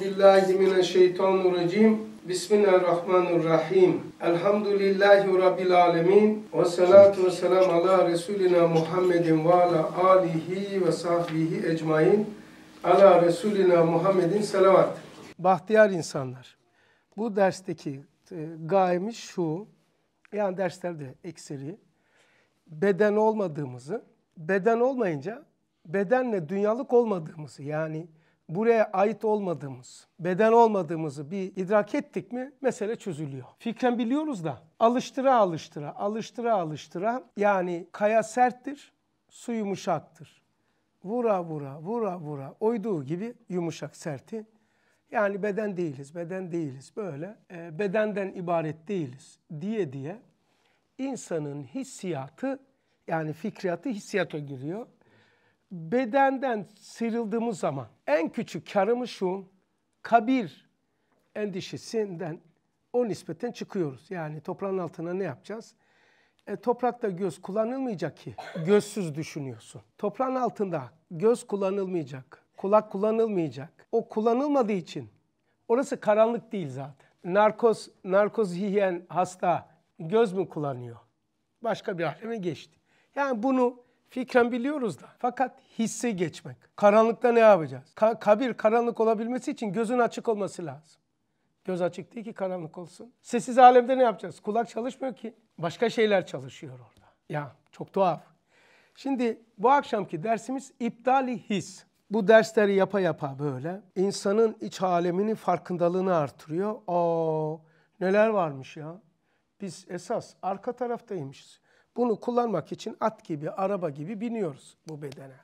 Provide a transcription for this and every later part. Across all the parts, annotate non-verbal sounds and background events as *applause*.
billahi mineşşeytanirracim. Bismillahirrahmanirrahim. Elhamdülillahi Rabbil alemin. Ve salatu ve selam ala Resulina Muhammedin ve ala alihi ve sahbihi ecmain. Ala Resulina Muhammedin salavat. Bahtiyar insanlar. Bu dersteki e, gayemiz şu. Yani derslerde ekseri. Beden olmadığımızı, beden olmayınca bedenle dünyalık olmadığımızı yani buraya ait olmadığımız, beden olmadığımızı bir idrak ettik mi mesele çözülüyor. Fikren biliyoruz da alıştıra alıştıra, alıştıra alıştıra yani kaya serttir, su yumuşaktır. Vura vura, vura vura oyduğu gibi yumuşak serti. Yani beden değiliz, beden değiliz böyle. E, bedenden ibaret değiliz diye diye insanın hissiyatı yani fikriyatı hissiyata giriyor bedenden sıyrıldığımız zaman en küçük karımı şu kabir endişesinden o nispeten çıkıyoruz. Yani toprağın altına ne yapacağız? E, toprakta göz kullanılmayacak ki. Gözsüz düşünüyorsun. Toprağın altında göz kullanılmayacak, kulak kullanılmayacak. O kullanılmadığı için orası karanlık değil zaten. Narkoz, narkoz yiyen hasta göz mü kullanıyor? Başka bir aleme geçti. Yani bunu Fikren biliyoruz da. Fakat hissi geçmek. Karanlıkta ne yapacağız? Ka kabir karanlık olabilmesi için gözün açık olması lazım. Göz açık değil ki karanlık olsun. Sessiz alemde ne yapacağız? Kulak çalışmıyor ki. Başka şeyler çalışıyor orada. Ya çok tuhaf. Şimdi bu akşamki dersimiz iptali his. Bu dersleri yapa yapa böyle insanın iç aleminin farkındalığını artırıyor. Aa neler varmış ya. Biz esas arka taraftaymışız. Bunu kullanmak için at gibi, araba gibi biniyoruz bu bedene.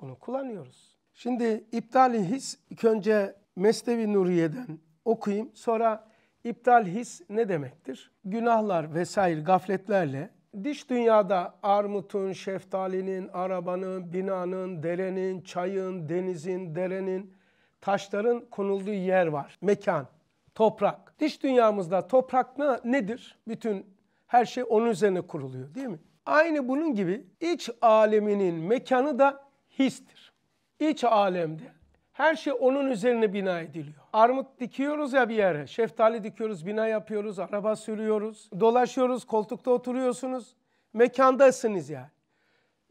Bunu kullanıyoruz. Şimdi iptal his ilk önce Mesnevi Nuriye'den okuyayım. Sonra iptal his ne demektir? Günahlar vesaire gafletlerle diş dünyada armutun, şeftalinin, arabanın, binanın, derenin, çayın, denizin, derenin, taşların konulduğu yer var. Mekan, toprak. Diş dünyamızda toprak ne, nedir? Bütün her şey onun üzerine kuruluyor değil mi? Aynı bunun gibi iç aleminin mekanı da histir. İç alemde her şey onun üzerine bina ediliyor. Armut dikiyoruz ya bir yere, şeftali dikiyoruz, bina yapıyoruz, araba sürüyoruz, dolaşıyoruz, koltukta oturuyorsunuz. Mekandasınız yani.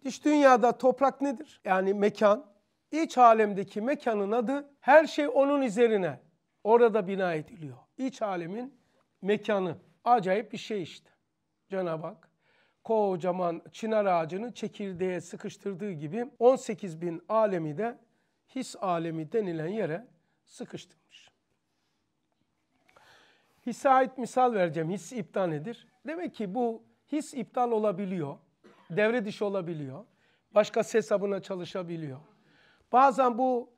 İç dünyada toprak nedir? Yani mekan, İç alemdeki mekanın adı her şey onun üzerine. Orada bina ediliyor. İç alemin mekanı. Acayip bir şey işte. Cenab-ı Hak kocaman çınar ağacını çekirdeğe sıkıştırdığı gibi 18 bin alemi de his alemi denilen yere sıkıştırmış. Hisse ait misal vereceğim. His iptal nedir? Demek ki bu his iptal olabiliyor. Devre dışı olabiliyor. başka hesabına çalışabiliyor. Bazen bu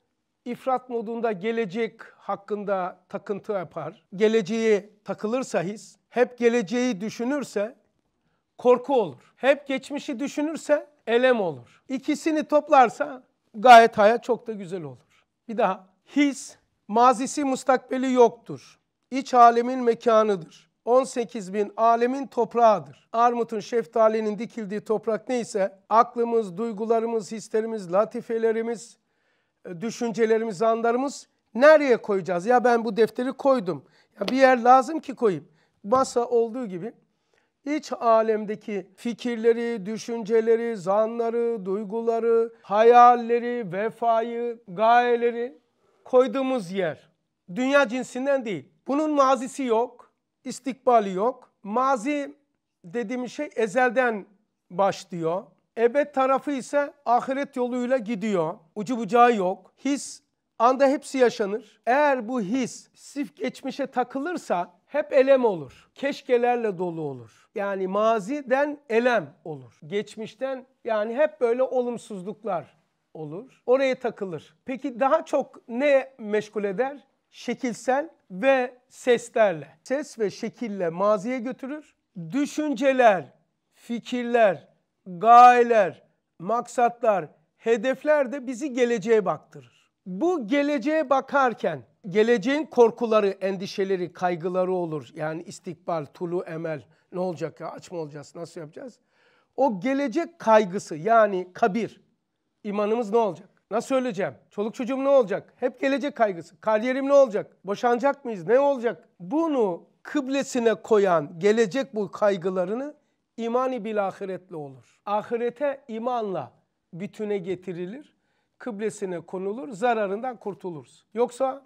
ifrat modunda gelecek hakkında takıntı yapar. geleceği takılırsa his, hep geleceği düşünürse korku olur. Hep geçmişi düşünürse elem olur. İkisini toplarsa gayet hayat çok da güzel olur. Bir daha. His, mazisi mustakbeli yoktur. İç alemin mekanıdır. 18 bin alemin toprağıdır. Armut'un şeftalinin dikildiği toprak neyse aklımız, duygularımız, hislerimiz, latifelerimiz, e, düşüncelerimiz, anlarımız nereye koyacağız? Ya ben bu defteri koydum. Ya bir yer lazım ki koyayım. Masa olduğu gibi İç alemdeki fikirleri, düşünceleri, zanları, duyguları, hayalleri, vefayı, gayeleri koyduğumuz yer. Dünya cinsinden değil. Bunun mazisi yok, istikbali yok. Mazi dediğim şey ezelden başlıyor. Ebed tarafı ise ahiret yoluyla gidiyor. Ucu bucağı yok. His anda hepsi yaşanır. Eğer bu his sif geçmişe takılırsa hep elem olur. Keşkelerle dolu olur. Yani maziden elem olur. Geçmişten yani hep böyle olumsuzluklar olur. Oraya takılır. Peki daha çok ne meşgul eder? Şekilsel ve seslerle. Ses ve şekille maziye götürür. Düşünceler, fikirler, gayeler, maksatlar, hedefler de bizi geleceğe baktırır. Bu geleceğe bakarken geleceğin korkuları, endişeleri, kaygıları olur. Yani istikbal, tulu, emel ne olacak ya aç mı olacağız nasıl yapacağız? O gelecek kaygısı yani kabir imanımız ne olacak? Nasıl öleceğim? Çoluk çocuğum ne olacak? Hep gelecek kaygısı. Kariyerim ne olacak? Boşanacak mıyız? Ne olacak? Bunu kıblesine koyan gelecek bu kaygılarını imani bil ahiretle olur. Ahirete imanla bütüne getirilir, kıblesine konulur, zararından kurtuluruz. Yoksa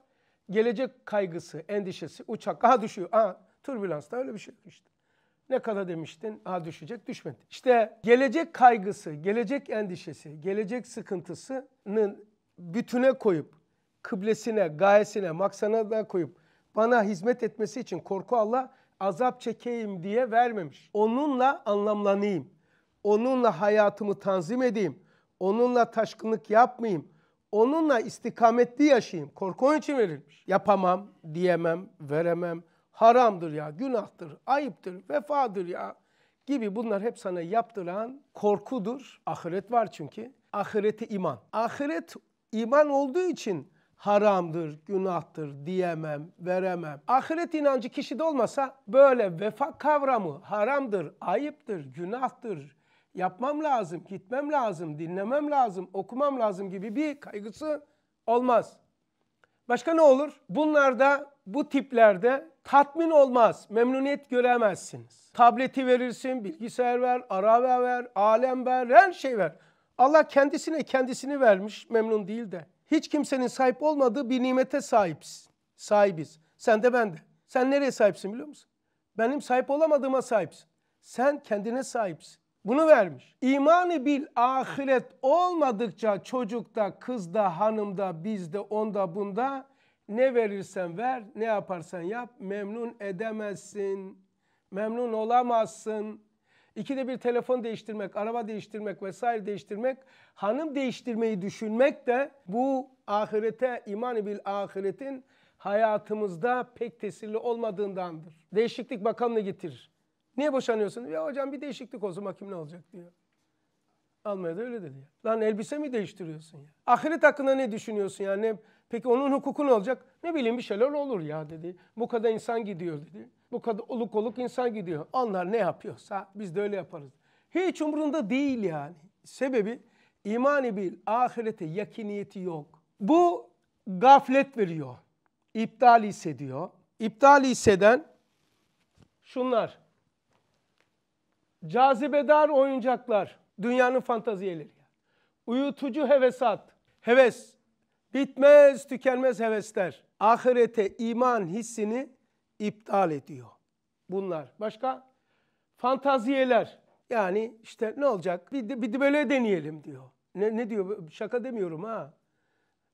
gelecek kaygısı, endişesi, uçak, aha düşüyor, aha türbülansta öyle bir şey işte. Ne kadar demiştin? Aha düşecek, düşmedi. İşte gelecek kaygısı, gelecek endişesi, gelecek sıkıntısının bütüne koyup, kıblesine, gayesine, maksana da koyup bana hizmet etmesi için korku Allah azap çekeyim diye vermemiş. Onunla anlamlanayım. Onunla hayatımı tanzim edeyim. Onunla taşkınlık yapmayayım. Onunla istikametli yaşayayım. Korkun için verilmiş. Yapamam, diyemem, veremem. Haramdır ya, günahtır, ayıptır, vefadır ya gibi bunlar hep sana yaptıran korkudur. Ahiret var çünkü. Ahireti iman. Ahiret iman olduğu için haramdır, günahtır diyemem, veremem. Ahiret inancı kişide olmasa böyle vefa kavramı haramdır, ayıptır, günahtır, yapmam lazım, gitmem lazım, dinlemem lazım, okumam lazım gibi bir kaygısı olmaz. Başka ne olur? Bunlarda, bu tiplerde tatmin olmaz, memnuniyet göremezsiniz. Tableti verirsin, bilgisayar ver, araba ver, alem ver, her şey ver. Allah kendisine kendisini vermiş, memnun değil de. Hiç kimsenin sahip olmadığı bir nimete sahibiz. Sahibiz. Sen de ben de. Sen nereye sahipsin biliyor musun? Benim sahip olamadığıma sahipsin. Sen kendine sahipsin. Bunu vermiş. İmanı bil ahiret olmadıkça çocukta, kızda, hanımda, bizde, onda, bunda ne verirsen ver, ne yaparsan yap memnun edemezsin. Memnun olamazsın. İkide bir telefon değiştirmek, araba değiştirmek vesaire değiştirmek, hanım değiştirmeyi düşünmek de bu ahirete, imanı bil ahiretin hayatımızda pek tesirli olmadığındandır. Değişiklik bakanını getirir. Niye boşanıyorsun? Ya hocam bir değişiklik olsun bakayım ne olacak diyor. Almanya'da öyle dedi ya. Lan elbise mi değiştiriyorsun ya? Ahiret hakkında ne düşünüyorsun yani? Ne, peki onun hukuku ne olacak? Ne bileyim bir şeyler olur ya dedi. Bu kadar insan gidiyor dedi. Bu kadar oluk oluk insan gidiyor. Onlar ne yapıyorsa biz de öyle yaparız. Hiç umurunda değil yani. Sebebi imani bil ahirete yakiniyeti yok. Bu gaflet veriyor. İptal hissediyor. İptal hisseden şunlar. Cazibedar oyuncaklar, dünyanın fantaziyeleri. Uyutucu hevesat, heves, bitmez tükenmez hevesler. Ahirete iman hissini iptal ediyor. Bunlar. Başka? Fantaziyeler. Yani işte ne olacak? Bir de, bir de böyle deneyelim diyor. Ne, ne diyor? Şaka demiyorum ha.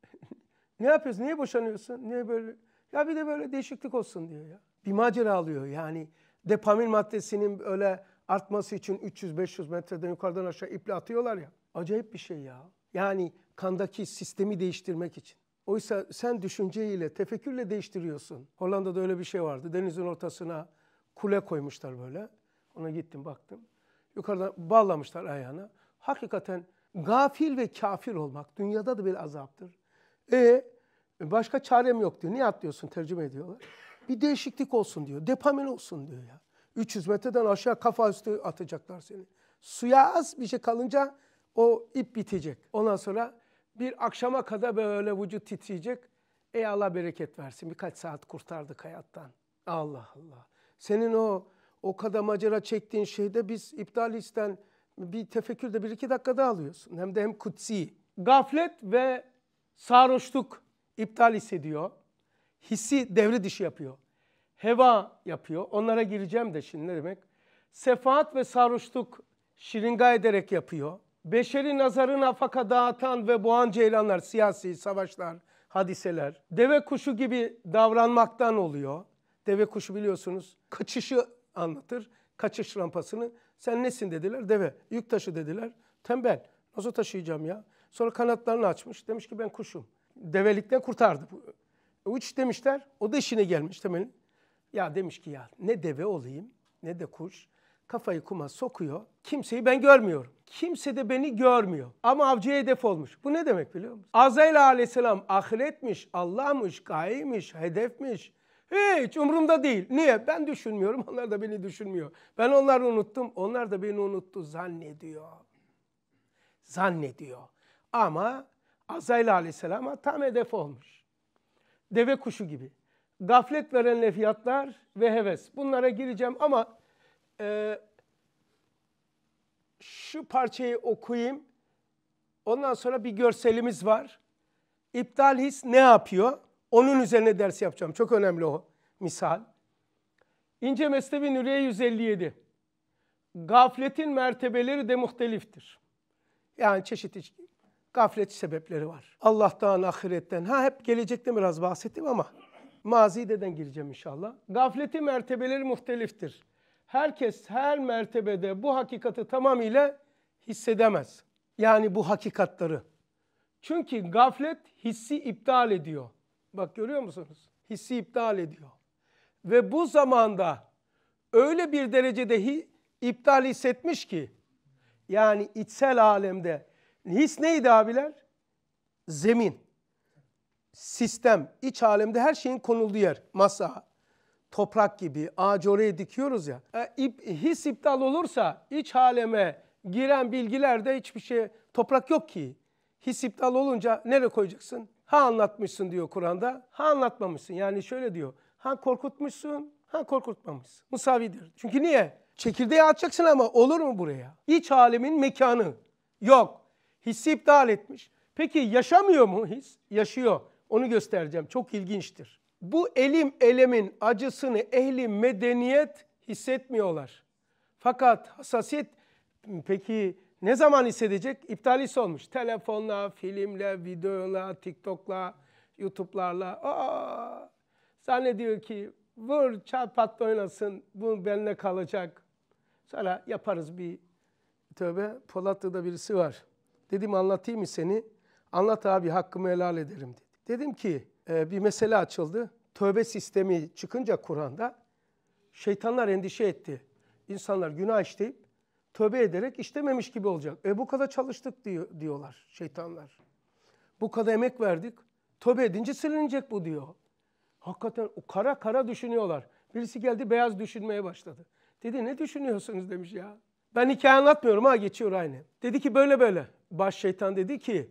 *laughs* ne yapıyorsun? Niye boşanıyorsun? Niye böyle? Ya bir de böyle değişiklik olsun diyor ya. Bir macera alıyor yani. Dopamin maddesinin öyle artması için 300-500 metreden yukarıdan aşağı iple atıyorlar ya. Acayip bir şey ya. Yani kandaki sistemi değiştirmek için. Oysa sen düşünceyle, tefekkürle değiştiriyorsun. Hollanda'da öyle bir şey vardı. Denizin ortasına kule koymuşlar böyle. Ona gittim baktım. Yukarıdan bağlamışlar ayağına. Hakikaten gafil ve kafir olmak dünyada da bir azaptır. E başka çarem yok diyor. Niye atlıyorsun tercüme ediyorlar. Bir değişiklik olsun diyor. Depamin olsun diyor ya. 300 metreden aşağı kafa üstü atacaklar seni. Suya az bir şey kalınca o ip bitecek. Ondan sonra bir akşama kadar böyle vücut titreyecek. Ey Allah bereket versin birkaç saat kurtardık hayattan. Allah Allah. Senin o o kadar macera çektiğin şeyde biz iptal isten bir tefekkürde bir iki dakikada alıyorsun. Hem de hem kutsi. Gaflet ve sarhoşluk iptal hissediyor. Hissi devre dışı yapıyor heva yapıyor. Onlara gireceğim de şimdi ne demek? Sefaat ve sarhoşluk şiringa ederek yapıyor. Beşeri nazarı afaka dağıtan ve boğan ceylanlar, siyasi savaşlar, hadiseler. Deve kuşu gibi davranmaktan oluyor. Deve kuşu biliyorsunuz kaçışı anlatır. Kaçış rampasını. Sen nesin dediler? Deve. Yük taşı dediler. Tembel. Nasıl taşıyacağım ya? Sonra kanatlarını açmış. Demiş ki ben kuşum. Develikten kurtardı. E, uç demişler. O da işine gelmiş temelin. Ya demiş ki ya ne deve olayım ne de kuş. Kafayı kuma sokuyor. Kimseyi ben görmüyorum. Kimse de beni görmüyor. Ama avcıya hedef olmuş. Bu ne demek biliyor musun? Azrail aleyhisselam ahiretmiş, Allah'mış, gayemiş, hedefmiş. Hiç umurumda değil. Niye? Ben düşünmüyorum. *laughs* Onlar da beni düşünmüyor. Ben onları unuttum. Onlar da beni unuttu zannediyor. Zannediyor. Ama Azrail aleyhisselama tam hedef olmuş. Deve kuşu gibi gaflet veren nefiyatlar ve heves. Bunlara gireceğim ama e, şu parçayı okuyayım. Ondan sonra bir görselimiz var. İptal his ne yapıyor? Onun üzerine ders yapacağım. Çok önemli o misal. İnce Mesnevi Nuriye 157. Gafletin mertebeleri de muhteliftir. Yani çeşitli gaflet sebepleri var. Allah'tan, ahiretten. Ha hep gelecekte biraz bahsettim ama mazideden gireceğim inşallah. Gafleti mertebeleri muhteliftir. Herkes her mertebede bu hakikati tamamıyla hissedemez. Yani bu hakikatları. Çünkü gaflet hissi iptal ediyor. Bak görüyor musunuz? Hissi iptal ediyor. Ve bu zamanda öyle bir derecede hi, iptal hissetmiş ki yani içsel alemde his neydi abiler? Zemin sistem, iç alemde her şeyin konulduğu yer, masa, toprak gibi ağacı oraya dikiyoruz ya. E, ip, his iptal olursa iç aleme giren bilgilerde hiçbir şey, toprak yok ki. His iptal olunca nereye koyacaksın? Ha anlatmışsın diyor Kur'an'da, ha anlatmamışsın. Yani şöyle diyor, ha korkutmuşsun, ha korkutmamışsın. Musavidir. Çünkü niye? Çekirdeği atacaksın ama olur mu buraya? İç alemin mekanı yok. Hissi iptal etmiş. Peki yaşamıyor mu his? Yaşıyor. Onu göstereceğim. Çok ilginçtir. Bu elim elemin acısını ehli medeniyet hissetmiyorlar. Fakat hassasiyet peki ne zaman hissedecek? İptalisi olmuş. Telefonla, filmle, videoyla, TikTok'la, YouTube'larla. Aa, zannediyor ki vur çarpat oynasın bu benimle kalacak. Sonra yaparız bir tövbe. Polatlı'da birisi var. Dedim anlatayım mı seni? Anlat abi hakkımı helal ederim diye. Dedim ki e, bir mesele açıldı. Tövbe sistemi çıkınca Kur'an'da şeytanlar endişe etti. İnsanlar günah işleyip tövbe ederek işlememiş gibi olacak. E bu kadar çalıştık diyor, diyorlar şeytanlar. Bu kadar emek verdik. Tövbe edince silinecek bu diyor. Hakikaten o kara kara düşünüyorlar. Birisi geldi beyaz düşünmeye başladı. Dedi ne düşünüyorsunuz demiş ya. Ben hikaye anlatmıyorum ha geçiyor aynı. Dedi ki böyle böyle. Baş şeytan dedi ki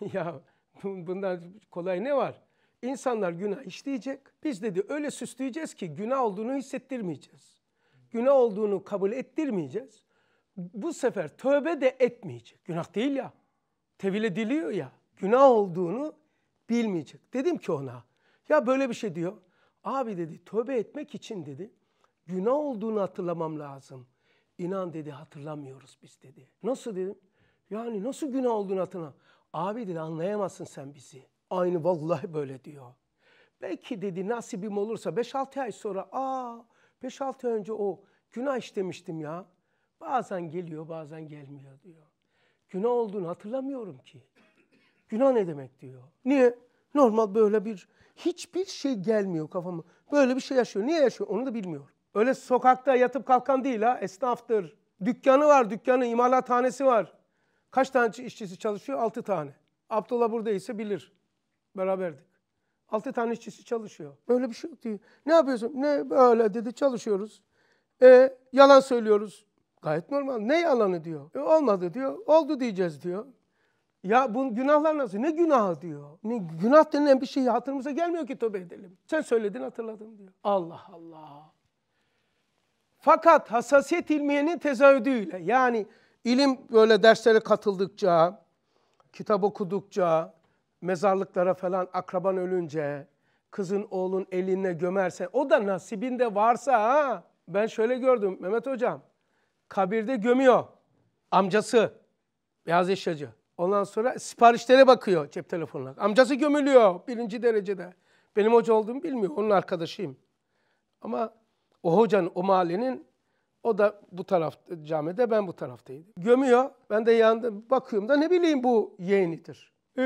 *laughs* ya *laughs* Bundan kolay ne var? İnsanlar günah işleyecek. Biz dedi öyle süsleyeceğiz ki günah olduğunu hissettirmeyeceğiz. Günah olduğunu kabul ettirmeyeceğiz. Bu sefer tövbe de etmeyecek. Günah değil ya. Tevil ediliyor ya. Günah olduğunu bilmeyecek. Dedim ki ona ya böyle bir şey diyor. Abi dedi tövbe etmek için dedi günah olduğunu hatırlamam lazım. İnan dedi hatırlamıyoruz biz dedi. Nasıl dedim? Yani nasıl günah olduğunu hatırlamam. Abi dedi anlayamazsın sen bizi. Aynı vallahi böyle diyor. Belki dedi nasibim olursa 5-6 ay sonra aa 5-6 ay önce o günah işlemiştim ya. Bazen geliyor bazen gelmiyor diyor. Günah olduğunu hatırlamıyorum ki. Günah ne demek diyor. Niye? Normal böyle bir hiçbir şey gelmiyor kafama. Böyle bir şey yaşıyor. Niye yaşıyor onu da bilmiyorum. Öyle sokakta yatıp kalkan değil ha esnaftır. Dükkanı var dükkanı imalathanesi var. Kaç tane işçisi çalışıyor? altı tane. Abdullah buradaysa bilir. Beraberdik. Altı tane işçisi çalışıyor. Böyle bir şey yok diyor. Ne yapıyorsun? Ne böyle dedi çalışıyoruz. E, yalan söylüyoruz. Gayet normal. Ne yalanı diyor. E, olmadı diyor. Oldu diyeceğiz diyor. Ya bu günahlar nasıl? Ne günah diyor. Ne, günah denilen bir şey hatırımıza gelmiyor ki tövbe edelim. Sen söyledin hatırladım diyor. Allah Allah. Fakat hassasiyet ilmiyenin tezahüdüyle yani İlim böyle derslere katıldıkça, kitap okudukça, mezarlıklara falan akraban ölünce, kızın oğlun eline gömerse, o da nasibinde varsa ha. Ben şöyle gördüm Mehmet Hocam, kabirde gömüyor amcası, beyaz eşyacı. Ondan sonra siparişlere bakıyor cep telefonuna. Amcası gömülüyor birinci derecede. Benim hoca olduğumu bilmiyor, onun arkadaşıyım. Ama o hocanın, o mahallenin o da bu taraf camide, ben bu taraftaydım. Gömüyor, ben de yandım. Bakıyorum da ne bileyim bu yeğenidir. Ee,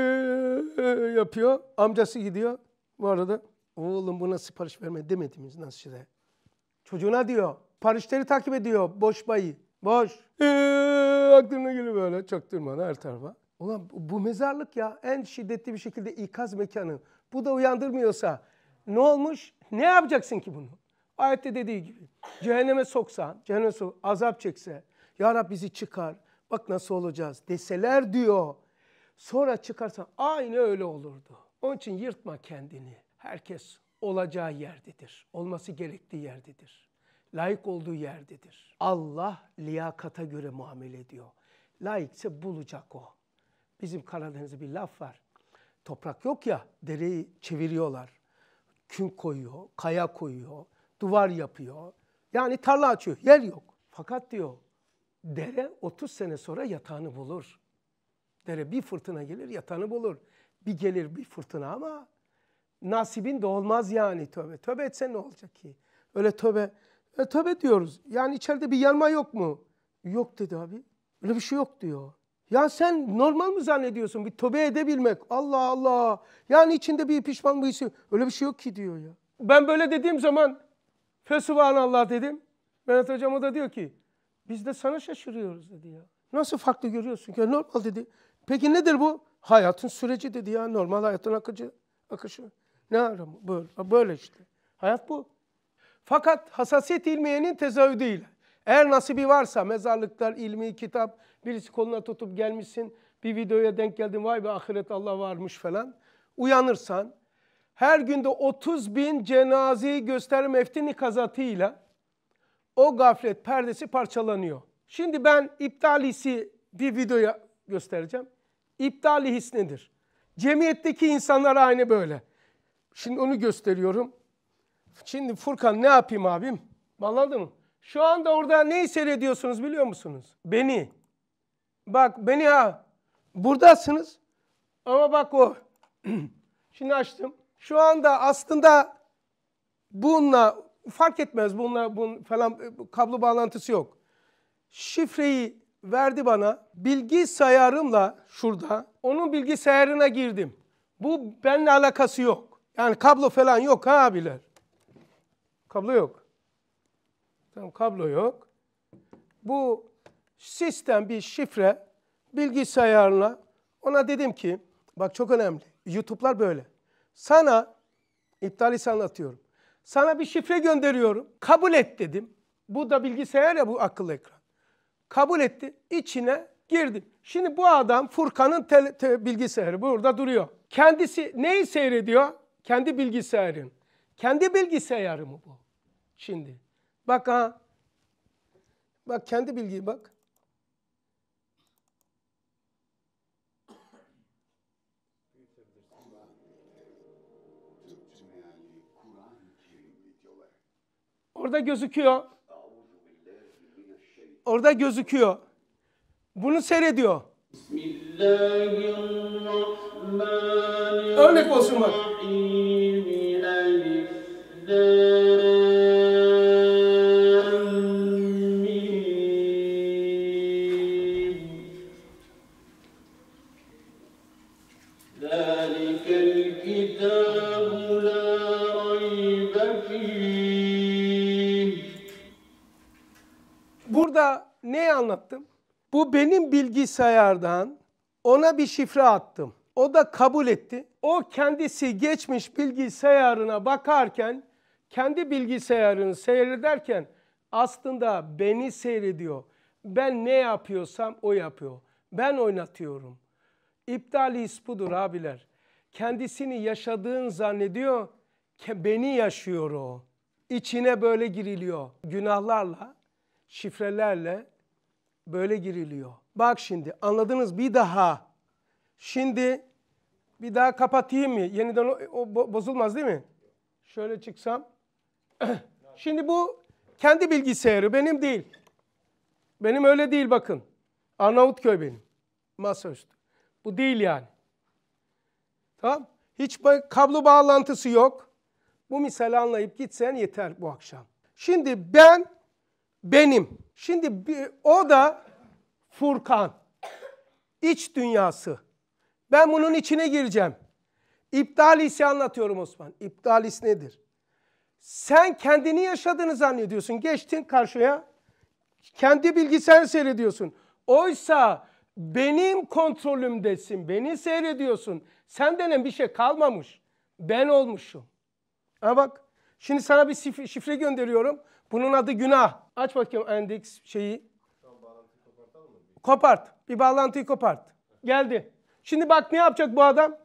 e, yapıyor, amcası gidiyor. Bu arada oğlum buna sipariş verme demediniz nasıl size? Çocuğuna diyor, parişleri takip ediyor, boş bayı. Boş. Ee, aklına geliyor böyle çaktırmanı her tarafa. Ulan bu mezarlık ya en şiddetli bir şekilde ikaz mekanı. Bu da uyandırmıyorsa ne olmuş? Ne yapacaksın ki bunu? Ayette dediği gibi cehenneme soksan, cehenneme sok, azap çekse, Ya Rab bizi çıkar, bak nasıl olacağız deseler diyor. Sonra çıkarsan aynı öyle olurdu. Onun için yırtma kendini. Herkes olacağı yerdedir. Olması gerektiği yerdedir. Layık olduğu yerdedir. Allah liyakata göre muamele ediyor. Layıkse bulacak o. Bizim Karadeniz'de bir laf var. Toprak yok ya, dereyi çeviriyorlar. Kün koyuyor, kaya koyuyor, duvar yapıyor. Yani tarla açıyor, yer yok. Fakat diyor dere 30 sene sonra yatağını bulur. Dere bir fırtına gelir yatağını bulur. Bir gelir bir fırtına ama nasibin de olmaz yani tövbe. Tövbe etsen ne olacak ki? Öyle tövbe, e, tövbe diyoruz. Yani içeride bir yanma yok mu? Yok dedi abi. Öyle bir şey yok diyor. Ya sen normal mi zannediyorsun bir tövbe edebilmek? Allah Allah. Yani içinde bir pişmanlık hissi. Öyle bir şey yok ki diyor ya. Ben böyle dediğim zaman Fesubhanallah dedim. Mehmet hocama da diyor ki biz de sana şaşırıyoruz dedi ya. Nasıl farklı görüyorsun ki? Normal dedi. Peki nedir bu? Hayatın süreci dedi ya. Normal hayatın akıcı, akışı. Ne aramı? Böyle, böyle işte. Hayat bu. Fakat hassasiyet ilmiyenin tezahüdüyle. Eğer nasibi varsa mezarlıklar, ilmi, kitap, birisi koluna tutup gelmişsin, bir videoya denk geldin, vay be ahiret Allah varmış falan. Uyanırsan, her günde 30 bin cenazeyi gösterme eftini kazatıyla o gaflet perdesi parçalanıyor. Şimdi ben iptal hissi bir videoya göstereceğim. İptal his nedir? Cemiyetteki insanlar aynı böyle. Şimdi onu gösteriyorum. Şimdi Furkan ne yapayım abim? Anladın mı? Şu anda orada neyi seyrediyorsunuz biliyor musunuz? Beni. Bak beni ha. Buradasınız. Ama bak o. *clears throat* Şimdi açtım şu anda aslında bununla fark etmez bununla bun falan e, kablo bağlantısı yok. Şifreyi verdi bana. Bilgisayarımla şurada onun bilgisayarına girdim. Bu benimle alakası yok. Yani kablo falan yok ha abiler. Kablo yok. Tamam kablo yok. Bu sistem bir şifre bilgisayarına ona dedim ki bak çok önemli. YouTube'lar böyle. Sana iptalisi atıyorum. Sana bir şifre gönderiyorum. Kabul et dedim. Bu da bilgisayar ya bu akıllı ekran. Kabul etti. İçine girdim. Şimdi bu adam Furkan'ın bilgisayarı burada duruyor. Kendisi neyi seyrediyor? Kendi bilgisayarın. Kendi bilgisayarı mı bu? Şimdi. Bak ha. Bak kendi bilgiyi bak. Orada gözüküyor. Orada gözüküyor. Bunu seyrediyor. Örnek olsun bak. Neyi anlattım? Bu benim bilgisayardan ona bir şifre attım. O da kabul etti. O kendisi geçmiş bilgisayarına bakarken, kendi bilgisayarını seyrederken aslında beni seyrediyor. Ben ne yapıyorsam o yapıyor. Ben oynatıyorum. İptal his budur abiler. Kendisini yaşadığın zannediyor, beni yaşıyor o. İçine böyle giriliyor. Günahlarla, şifrelerle böyle giriliyor. Bak şimdi anladınız bir daha. Şimdi bir daha kapatayım mı? Yeniden o, o bozulmaz değil mi? Şöyle çıksam. *clears throat* şimdi bu kendi bilgisayarı benim değil. Benim öyle değil bakın. Arnavutköy benim. Masaüstü. Bu değil yani. Tamam? Hiç kablo bağlantısı yok. Bu misali anlayıp gitsen yeter bu akşam. Şimdi ben benim. Şimdi bir, o da Furkan. İç dünyası. Ben bunun içine gireceğim. İptal hissi anlatıyorum Osman. İptal his nedir? Sen kendini yaşadığını zannediyorsun. Geçtin karşıya. Kendi bilgisayarını seyrediyorsun. Oysa benim kontrolümdesin. Beni seyrediyorsun. Sen denen bir şey kalmamış. Ben olmuşum. Ha bak. Şimdi sana bir şifre gönderiyorum. Bunun adı günah. Aç bakayım endeks şeyi. Kopart. Bir bağlantıyı kopart. Geldi. Şimdi bak ne yapacak bu adam?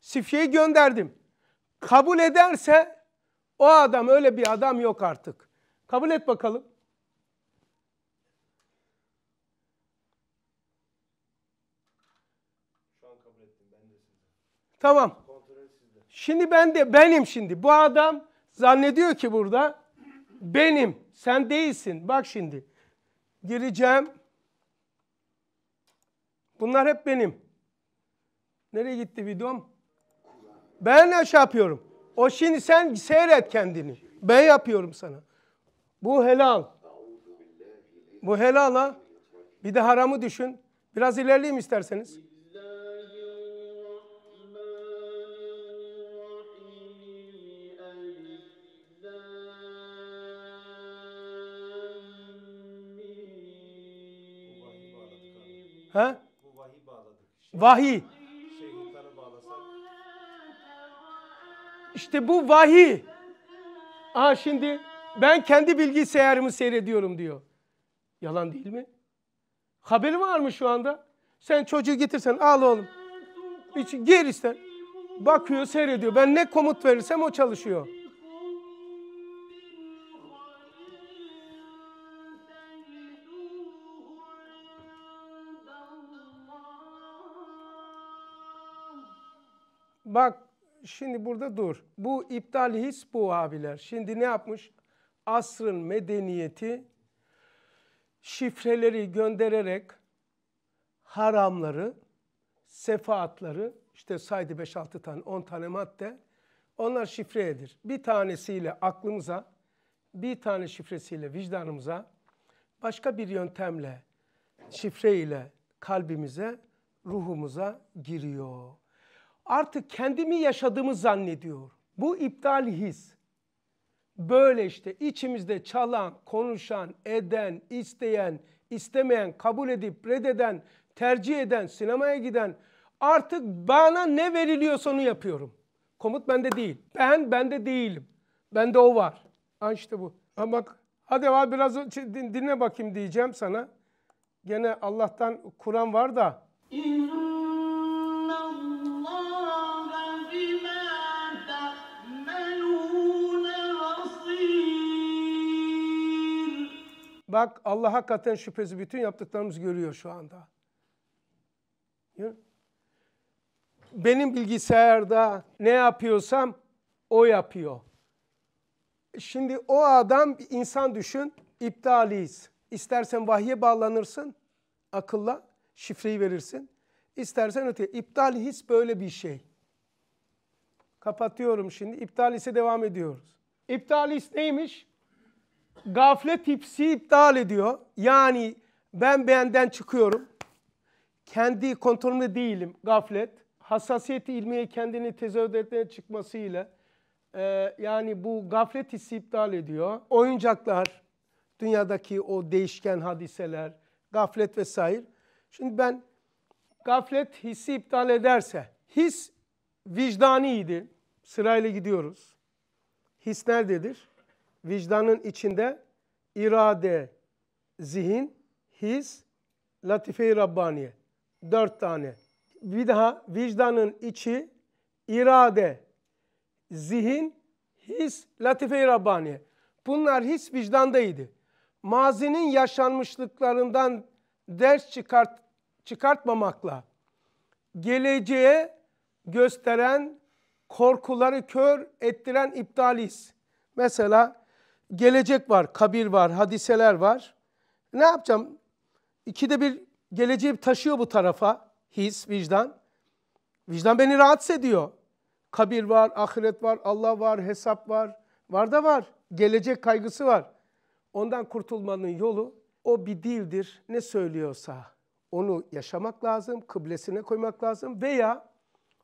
Sifyeyi gönderdim. Kabul ederse o adam öyle bir adam yok artık. Kabul et bakalım. Tamam. Şimdi ben de benim şimdi. Bu adam zannediyor ki burada benim. Sen değilsin. Bak şimdi. Gireceğim. Bunlar hep benim. Nereye gitti videom? Ben ne şey yapıyorum? O şimdi sen seyret kendini. Ben yapıyorum sana. Bu helal. Bu helal ha. Bir de haramı düşün. Biraz ilerleyeyim isterseniz. He? Bu vahiy bağladık. bu vahiy. Aha şimdi ben kendi bilgisayarımı seyrediyorum diyor. Yalan değil mi? Haberi var mı şu anda? Sen çocuğu getirsen al oğlum. Hiç gir ister. Bakıyor seyrediyor. Ben ne komut verirsem o çalışıyor. Bak şimdi burada dur. Bu iptal his bu abiler. Şimdi ne yapmış? Asrın medeniyeti şifreleri göndererek haramları, sefaatları işte saydı 5-6 tane 10 tane madde onlar şifreyedir. Bir tanesiyle aklımıza, bir tane şifresiyle vicdanımıza, başka bir yöntemle, şifre ile kalbimize, ruhumuza giriyor artık kendimi yaşadığımı zannediyor. Bu iptal his. Böyle işte içimizde çalan, konuşan, eden, isteyen, istemeyen, kabul edip reddeden, tercih eden, sinemaya giden artık bana ne veriliyorsa onu yapıyorum. Komut bende değil. Ben bende değilim. Bende o var. Ha işte bu. Ha bak hadi var biraz dinle bakayım diyeceğim sana. Gene Allah'tan Kur'an var da. İnna Bak Allah hakikaten şüphesi bütün yaptıklarımız görüyor şu anda. Benim bilgisayarda ne yapıyorsam o yapıyor. Şimdi o adam insan düşün iptaliyiz. İstersen vahye bağlanırsın akılla şifreyi verirsin. İstersen öteye. iptal his böyle bir şey. Kapatıyorum şimdi. İptal hisse devam ediyoruz. İptal his neymiş? gaflet hipsi iptal ediyor. Yani ben benden çıkıyorum. Kendi kontrolümde değilim. Gaflet. Hassasiyeti ilmiye kendini tezahüratlarına çıkmasıyla e, yani bu gaflet hissi iptal ediyor. Oyuncaklar, dünyadaki o değişken hadiseler, gaflet vesaire. Şimdi ben gaflet hissi iptal ederse, his vicdaniydi. Sırayla gidiyoruz. His nerededir? vicdanın içinde irade, zihin, his, latife-i Rabbaniye. Dört tane. Bir daha vicdanın içi, irade, zihin, his, latife-i Rabbaniye. Bunlar his vicdandaydı. Mazinin yaşanmışlıklarından ders çıkart, çıkartmamakla geleceğe gösteren korkuları kör ettiren iptalis. Mesela gelecek var, kabir var, hadiseler var. Ne yapacağım? İkide bir geleceği taşıyor bu tarafa his, vicdan. Vicdan beni rahatsız ediyor. Kabir var, ahiret var, Allah var, hesap var. Var da var. Gelecek kaygısı var. Ondan kurtulmanın yolu o bir dildir. Ne söylüyorsa onu yaşamak lazım, kıblesine koymak lazım veya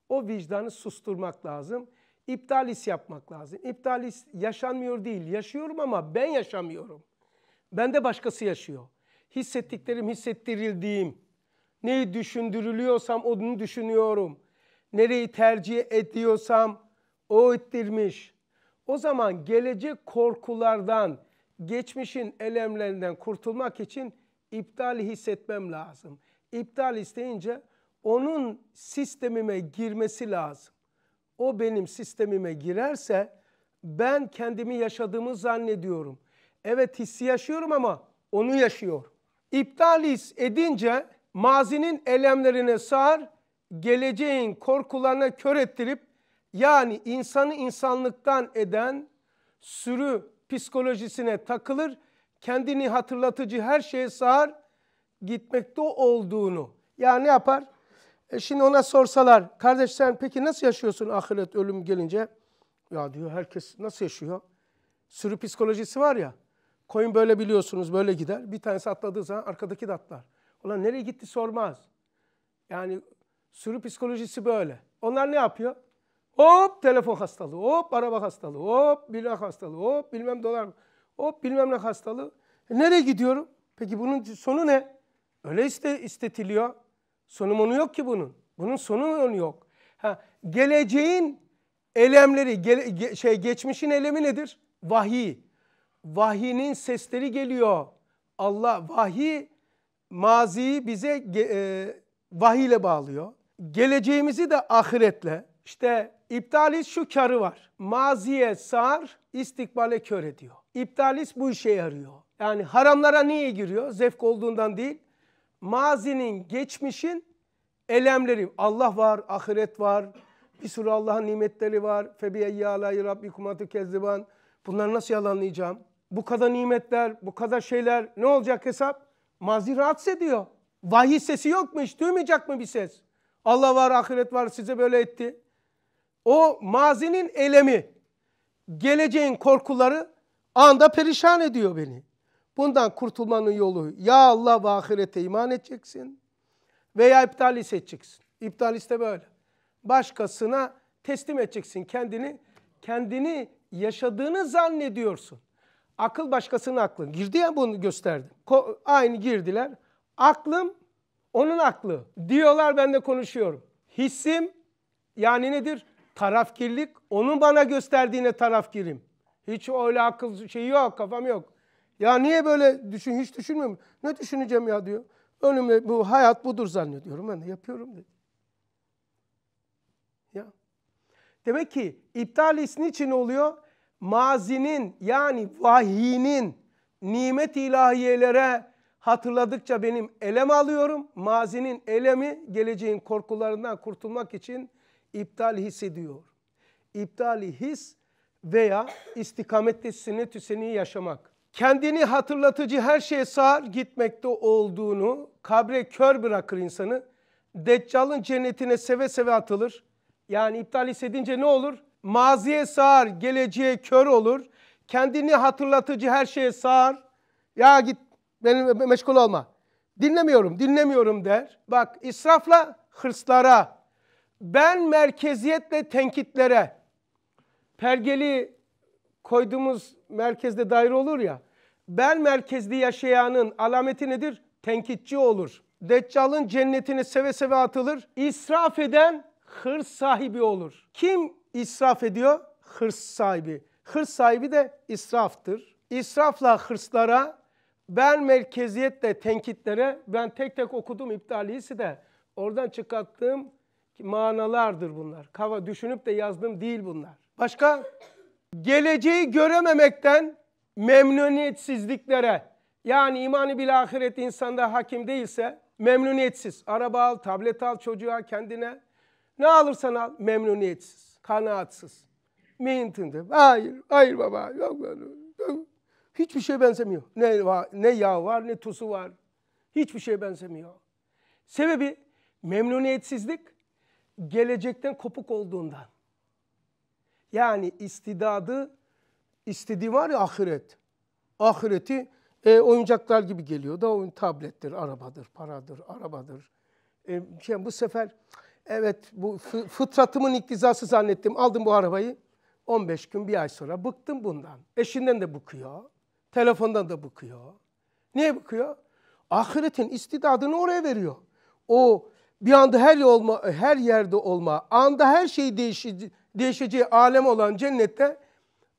o vicdanı susturmak lazım. İptal İptalis yapmak lazım. İptal İptalis yaşanmıyor değil. Yaşıyorum ama ben yaşamıyorum. Ben de başkası yaşıyor. Hissettiklerim, hissettirildiğim. Neyi düşündürülüyorsam onu düşünüyorum. Nereyi tercih ediyorsam o ettirmiş. O zaman gelecek korkulardan, geçmişin elemlerinden kurtulmak için iptal hissetmem lazım. İptal isteyince onun sistemime girmesi lazım o benim sistemime girerse ben kendimi yaşadığımı zannediyorum. Evet hissi yaşıyorum ama onu yaşıyor. İptal his edince mazinin elemlerine sar, geleceğin korkularına kör ettirip yani insanı insanlıktan eden sürü psikolojisine takılır, kendini hatırlatıcı her şeye sığar, gitmekte olduğunu. Yani ne yapar? E şimdi ona sorsalar, kardeş sen peki nasıl yaşıyorsun ahiret ölüm gelince? Ya diyor herkes nasıl yaşıyor? Sürü psikolojisi var ya. Koyun böyle biliyorsunuz böyle gider. Bir tanesi atladığı zaman arkadaki de atlar. Ulan nereye gitti sormaz. Yani sürü psikolojisi böyle. Onlar ne yapıyor? Hop telefon hastalığı, hop araba hastalığı, hop bilmem hastalığı, hop bilmem dolar, hop bilmem ne hastalığı. E nereye gidiyorum? Peki bunun sonu ne? Öyle iste, istetiliyor. Sonu onu yok ki bunun. Bunun sonu onu yok. Ha, geleceğin elemleri, gele, ge, şey geçmişin elemi nedir? Vahiy. Vahiyinin sesleri geliyor. Allah vahiy maziyi bize e, vahiy ile bağlıyor. Geleceğimizi de ahiretle. İşte iptalis şu karı var. Maziye sar, istikbale kör ediyor. İptalis bu işe yarıyor. Yani haramlara niye giriyor? Zevk olduğundan değil mazinin, geçmişin elemleri. Allah var, ahiret var, bir sürü Allah'ın nimetleri var. Febiyeyye alayi rabbikumatu kezziban. Bunları nasıl yalanlayacağım? Bu kadar nimetler, bu kadar şeyler ne olacak hesap? Mazi rahatsız ediyor. Vahiy sesi yok mu hiç? Duymayacak mı bir ses? Allah var, ahiret var size böyle etti. O mazinin elemi, geleceğin korkuları anda perişan ediyor beni. Bundan kurtulmanın yolu ya Allah ve ahirete iman edeceksin veya iptalis edeceksin. İptalis de böyle. Başkasına teslim edeceksin kendini. Kendini yaşadığını zannediyorsun. Akıl başkasının aklı. Girdi ya bunu gösterdim. Ko aynı girdiler. Aklım onun aklı. Diyorlar ben de konuşuyorum. Hissim yani nedir? Tarafkirlik. Onun bana gösterdiğine tarafkirim. Hiç öyle akıl şeyi yok, kafam yok. Ya niye böyle düşün hiç düşünmüyorum. Ne düşüneceğim ya diyor. Önümde bu hayat budur zannediyorum ben de yapıyorum dedi. Ya. Demek ki iptal isni için oluyor? Mazinin yani vahiyinin nimet ilahiyelere hatırladıkça benim elem alıyorum. Mazinin elemi geleceğin korkularından kurtulmak için iptal diyor. İptali his veya istikamette sünnet-i yaşamak kendini hatırlatıcı her şeye sağır gitmekte olduğunu, kabre kör bırakır insanı. Deccal'ın cennetine seve seve atılır. Yani iptal hissedince ne olur? Maziye sağır, geleceğe kör olur. Kendini hatırlatıcı her şeye sağır. Ya git benim meşgul olma. Dinlemiyorum, dinlemiyorum der. Bak israfla hırslara, ben merkeziyetle tenkitlere, pergeli koyduğumuz merkezde daire olur ya. Bel merkezli yaşayanın alameti nedir? Tenkitçi olur. Deccal'ın cennetine seve seve atılır. İsraf eden hırs sahibi olur. Kim israf ediyor? Hırs sahibi. Hırs sahibi de israftır. İsrafla hırslara, ben merkeziyetle tenkitlere, ben tek tek okudum iptalisi de oradan çıkarttığım manalardır bunlar. Kava düşünüp de yazdım değil bunlar. Başka? geleceği görememekten memnuniyetsizliklere yani imanı bil ahiret insanda hakim değilse memnuniyetsiz. Araba al, tablet al çocuğa kendine. Ne alırsan al memnuniyetsiz, kanaatsız. mintindi. Hayır, hayır baba. Yok, yok. Hiçbir şey benzemiyor. Ne, var, ne yağ var ne tuzu var. Hiçbir şey benzemiyor. Sebebi memnuniyetsizlik gelecekten kopuk olduğundan. Yani istidadı, istediği var ya ahiret. Ahireti e, oyuncaklar gibi geliyor da oyun tablettir, arabadır, paradır, arabadır. E, şey, bu sefer evet bu fıtratımın iktizası zannettim. Aldım bu arabayı. 15 gün bir ay sonra bıktım bundan. Eşinden de bıkıyor. Telefondan da bıkıyor. Niye bıkıyor? Ahiretin istidadını oraya veriyor. O bir anda her olma, her yerde olma, anda her şey değişir, değişeceği alem olan cennette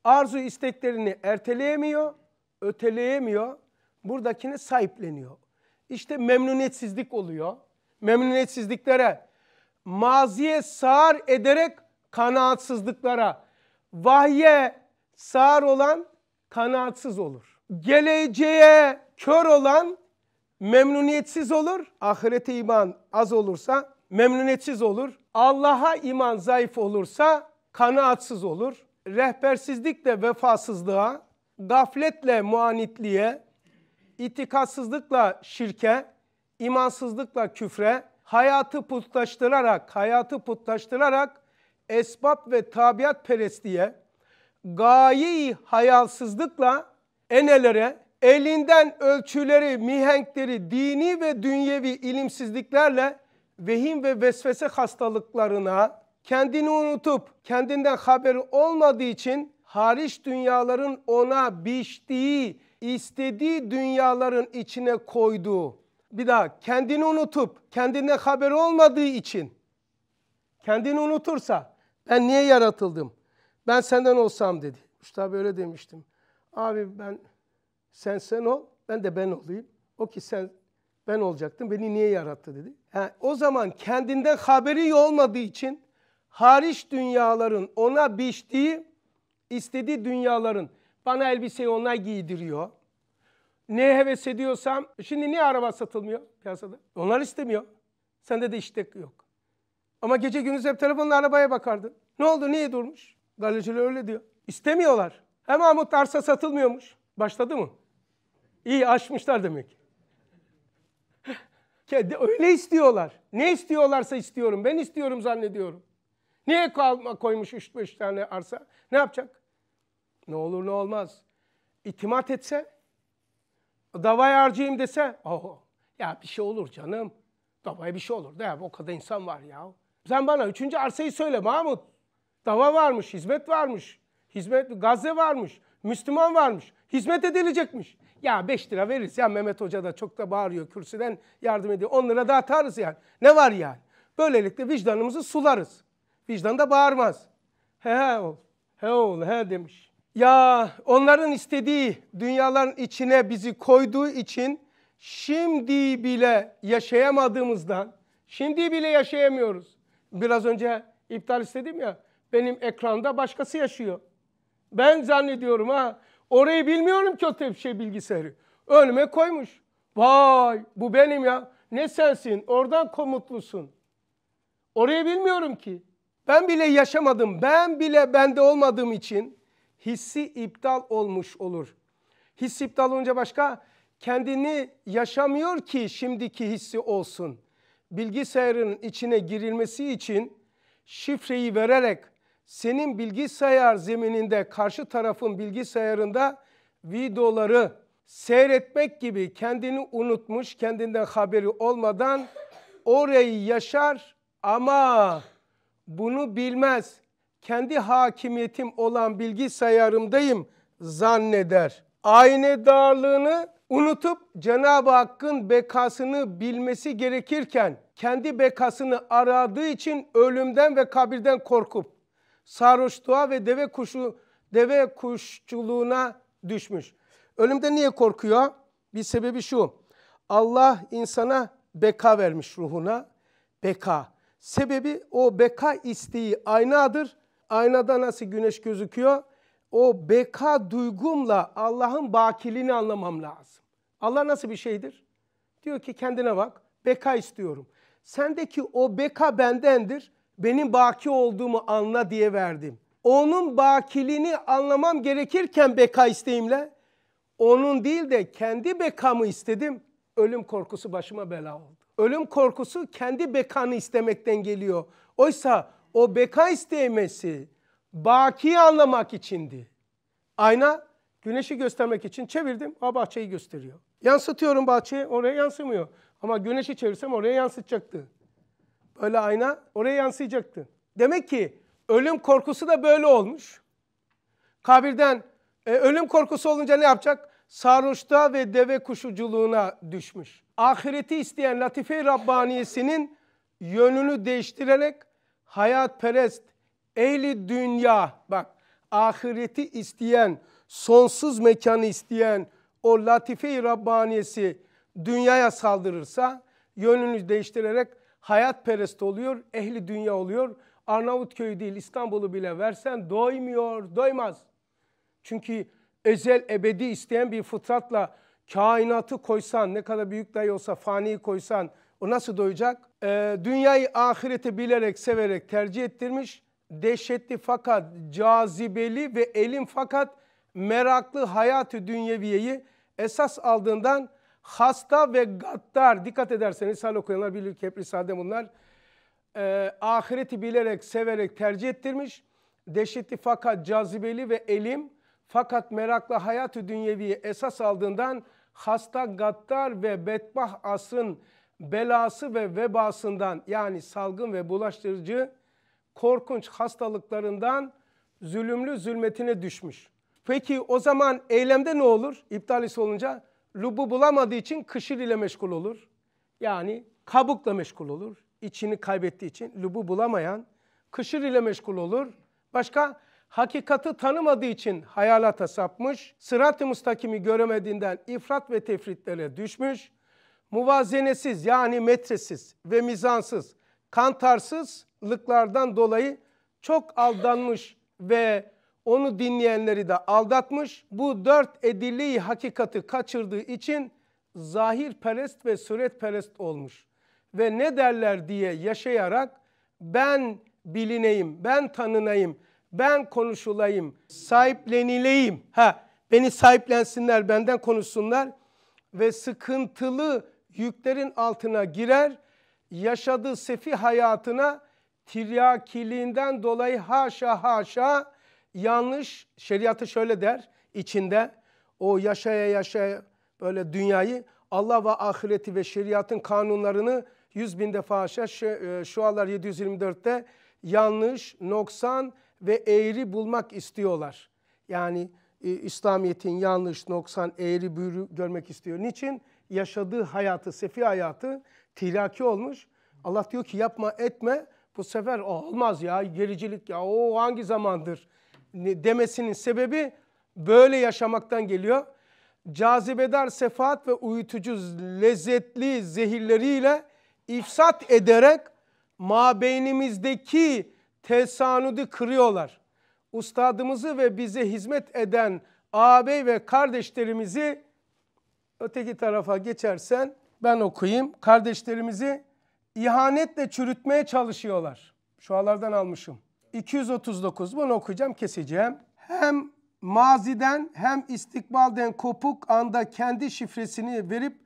arzu isteklerini erteleyemiyor, öteleyemiyor. Buradakini sahipleniyor. İşte memnuniyetsizlik oluyor. Memnuniyetsizliklere, maziye sağır ederek kanaatsızlıklara, vahye sağır olan kanaatsız olur. Geleceğe kör olan memnuniyetsiz olur. Ahirete iman az olursa memnuniyetsiz olur. Allah'a iman zayıf olursa kanaatsız olur. Rehbersizlikle vefasızlığa, gafletle muanitliğe, itikatsızlıkla şirke, imansızlıkla küfre, hayatı putlaştırarak, hayatı putlaştırarak esbab ve tabiat perestliğe, gayi hayalsızlıkla enelere, elinden ölçüleri, mihenkleri, dini ve dünyevi ilimsizliklerle vehim ve vesvese hastalıklarına kendini unutup kendinden haberi olmadığı için hariç dünyaların ona biçtiği, istediği dünyaların içine koyduğu. Bir daha kendini unutup kendinden haberi olmadığı için kendini unutursa ben niye yaratıldım? Ben senden olsam dedi. Usta böyle demiştim. Abi ben sen sen ol, ben de ben olayım. O ki sen ben olacaktım. Beni niye yarattı dedi. Yani o zaman kendinden haberi olmadığı için hariç dünyaların ona biçtiği istediği dünyaların bana elbiseyi ona giydiriyor. Ne heves ediyorsam şimdi niye araba satılmıyor piyasada? Onlar istemiyor. Sende de işte yok. Ama gece gündüz hep telefonla arabaya bakardın. Ne oldu niye durmuş? Galericiler öyle diyor. İstemiyorlar. Hem Amut arsa satılmıyormuş. Başladı mı? İyi açmışlar demek. Kendi öyle istiyorlar. Ne istiyorlarsa istiyorum. Ben istiyorum zannediyorum. Niye koymuş 3-5 tane arsa? Ne yapacak? Ne olur ne olmaz. İtimat etse, davaya harcayayım dese, oho, ya bir şey olur canım. Davaya bir şey olur. Ya, o kadar insan var ya. Sen bana üçüncü arsayı söyle Mahmut. Dava varmış, hizmet varmış. Hizmet, Gazze varmış, Müslüman varmış. Hizmet edilecekmiş. Ya 5 lira veririz ya Mehmet Hoca da çok da bağırıyor kürsüden yardım ediyor. 10 lira da yani. Ne var yani? Böylelikle vicdanımızı sularız. Vicdan da bağırmaz. He he ol, he ol, he demiş. Ya onların istediği dünyaların içine bizi koyduğu için şimdi bile yaşayamadığımızdan, şimdi bile yaşayamıyoruz. Biraz önce iptal istedim ya, benim ekranda başkası yaşıyor. Ben zannediyorum ha, Orayı bilmiyorum ki o tepşe bilgisayarı. Önüme koymuş. Vay bu benim ya. Ne sensin? Oradan komutlusun. Orayı bilmiyorum ki. Ben bile yaşamadım. Ben bile bende olmadığım için hissi iptal olmuş olur. His iptal olunca başka kendini yaşamıyor ki şimdiki hissi olsun. Bilgisayarın içine girilmesi için şifreyi vererek senin bilgisayar zemininde karşı tarafın bilgisayarında videoları seyretmek gibi kendini unutmuş, kendinden haberi olmadan orayı yaşar ama bunu bilmez. Kendi hakimiyetim olan bilgisayarımdayım zanneder. Aynı darlığını unutup Cenab-ı Hakk'ın bekasını bilmesi gerekirken kendi bekasını aradığı için ölümden ve kabirden korkup sarhoşluğa ve deve kuşu deve kuşçuluğuna düşmüş. Ölümde niye korkuyor? Bir sebebi şu. Allah insana beka vermiş ruhuna. Beka. Sebebi o beka isteği aynadır. Aynada nasıl güneş gözüküyor? O beka duygumla Allah'ın bakilini anlamam lazım. Allah nasıl bir şeydir? Diyor ki kendine bak. Beka istiyorum. Sendeki o beka bendendir benim baki olduğumu anla diye verdim. Onun bakiliğini anlamam gerekirken beka isteğimle onun değil de kendi bekamı istedim. Ölüm korkusu başıma bela oldu. Ölüm korkusu kendi bekanı istemekten geliyor. Oysa o beka istemesi bakiyi anlamak içindi. Ayna güneşi göstermek için çevirdim. Ha bahçeyi gösteriyor. Yansıtıyorum bahçeyi oraya yansımıyor. Ama güneşi çevirsem oraya yansıtacaktı. Böyle ayna oraya yansıyacaktı. Demek ki ölüm korkusu da böyle olmuş. Kabirden e, ölüm korkusu olunca ne yapacak? Sarhoşta ve deve kuşuculuğuna düşmüş. Ahireti isteyen Latife Rabbaniyesinin yönünü değiştirerek hayatperest, ehli dünya bak ahireti isteyen, sonsuz mekanı isteyen o Latife-i Rabbaniyesi dünyaya saldırırsa yönünü değiştirerek hayatperest oluyor, ehli dünya oluyor. Arnavutköy değil İstanbul'u bile versen doymuyor, doymaz. Çünkü özel, ebedi isteyen bir fıtratla kainatı koysan, ne kadar büyük dayı olsa faniyi koysan o nasıl doyacak? Ee, dünyayı ahirete bilerek, severek tercih ettirmiş. Dehşetli fakat cazibeli ve elin fakat meraklı hayatı dünyeviyeyi esas aldığından Hasta ve gattar Dikkat ederseniz hal okuyanlar bilir ki hep risalde bunlar. E, ahireti bilerek, severek tercih ettirmiş. Deşitli fakat cazibeli ve elim. Fakat merakla hayatı dünyeviye esas aldığından hasta, gattar ve betbah asın belası ve vebasından yani salgın ve bulaştırıcı korkunç hastalıklarından zulümlü zulmetine düşmüş. Peki o zaman eylemde ne olur? İptalisi olunca lubu bulamadığı için kışıl ile meşgul olur. Yani kabukla meşgul olur. İçini kaybettiği için lubu bulamayan kışır ile meşgul olur. Başka hakikati tanımadığı için hayalata sapmış, sırat-ı müstakimi göremediğinden ifrat ve tefritlere düşmüş, muvazenesiz yani metresiz ve mizansız, kantarsızlıklardan dolayı çok aldanmış ve onu dinleyenleri de aldatmış. Bu dört edili hakikati kaçırdığı için zahir perest ve suret perest olmuş. Ve ne derler diye yaşayarak ben bilineyim, ben tanınayım, ben konuşulayım, sahiplenileyim. Ha, beni sahiplensinler, benden konuşsunlar ve sıkıntılı yüklerin altına girer. Yaşadığı sefi hayatına tiryakiliğinden dolayı haşa haşa yanlış şeriatı şöyle der içinde o yaşaya yaşaya böyle dünyayı Allah ve ahireti ve şeriatın kanunlarını yüz bin defa şu e, Şualar 724'te yanlış, noksan ve eğri bulmak istiyorlar. Yani e, İslamiyet'in yanlış, noksan, eğri, büyürü görmek istiyor. Niçin? Yaşadığı hayatı, sefi hayatı tilaki olmuş. Allah diyor ki yapma etme bu sefer olmaz ya gericilik ya o hangi zamandır demesinin sebebi böyle yaşamaktan geliyor. Cazibedar sefaat ve uyutucu lezzetli zehirleriyle ifsat ederek mabeynimizdeki tesanüdü kırıyorlar. Ustadımızı ve bize hizmet eden ağabey ve kardeşlerimizi öteki tarafa geçersen ben okuyayım. Kardeşlerimizi ihanetle çürütmeye çalışıyorlar. Şu alardan almışım. 239 bunu okuyacağım keseceğim. Hem maziden hem istikbalden kopuk anda kendi şifresini verip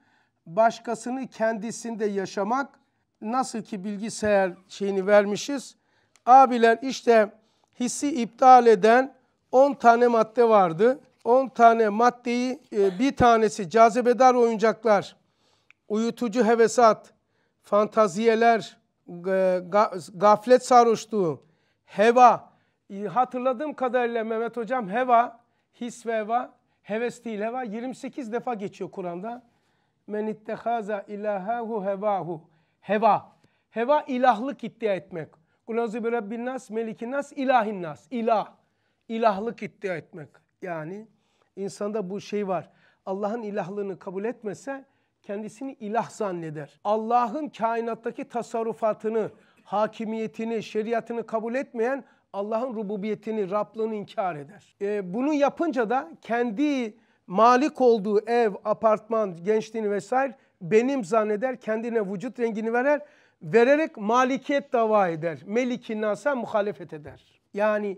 başkasını kendisinde yaşamak nasıl ki bilgisayar şeyini vermişiz. Abiler işte hissi iptal eden 10 tane madde vardı. 10 tane maddeyi e, bir tanesi cazibedar oyuncaklar, uyutucu hevesat, fantaziyeler, e, gaflet sarhoşluğu, heva. Hatırladığım kadarıyla Mehmet Hocam heva, his ve heva, heves değil heva 28 defa geçiyor Kur'an'da. Men ittehaza ilahahu hevahu. Heva. Heva ilahlık iddia etmek. Kulazı bi rabbin nas, melikin nas, ilahin nas. İlah. İlahlık iddia etmek. Yani insanda bu şey var. Allah'ın ilahlığını kabul etmese kendisini ilah zanneder. Allah'ın kainattaki tasarrufatını, hakimiyetini, şeriatını kabul etmeyen Allah'ın rububiyetini, Rablığını inkar eder. E, bunu yapınca da kendi malik olduğu ev, apartman, gençliğini vesaire benim zanneder, kendine vücut rengini verer, vererek malikiyet dava eder. Meliki nasa muhalefet eder. Yani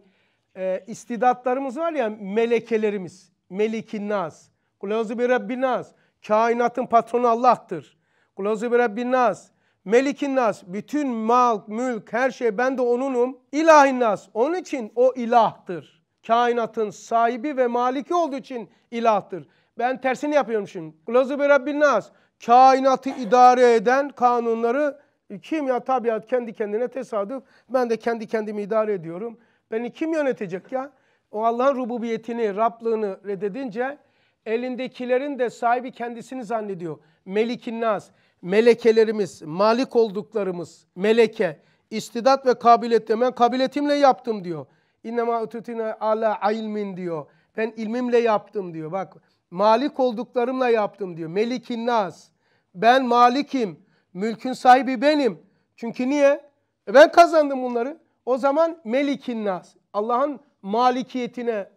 e, istidatlarımız var ya melekelerimiz. Meliki nas. Kulazı bir Rabbi nas. Kainatın patronu Allah'tır. Kulazı bir Rabbi nas. Melikin nas bütün mal, mülk, her şey ben de onunum. İlahin nas onun için o ilahtır. Kainatın sahibi ve maliki olduğu için ilahtır. Ben tersini yapıyorum şimdi. Glazu be Rabbil nas. Kainatı idare eden kanunları kim ya? tabiat kendi kendine tesadüf. Ben de kendi kendimi idare ediyorum. Beni kim yönetecek ya? O Allah'ın rububiyetini, Rablığını reddedince elindekilerin de sahibi kendisini zannediyor. Melikin nas melekelerimiz, malik olduklarımız, meleke, istidat ve kabiliyet demen kabiliyetimle yaptım diyor. İnnemâ ututine ala ilmin diyor. Ben ilmimle yaptım diyor. Bak malik olduklarımla yaptım diyor. Melikin nas. Ben malikim. Mülkün sahibi benim. Çünkü niye? E ben kazandım bunları. O zaman melikin nas. Allah'ın malikiyetine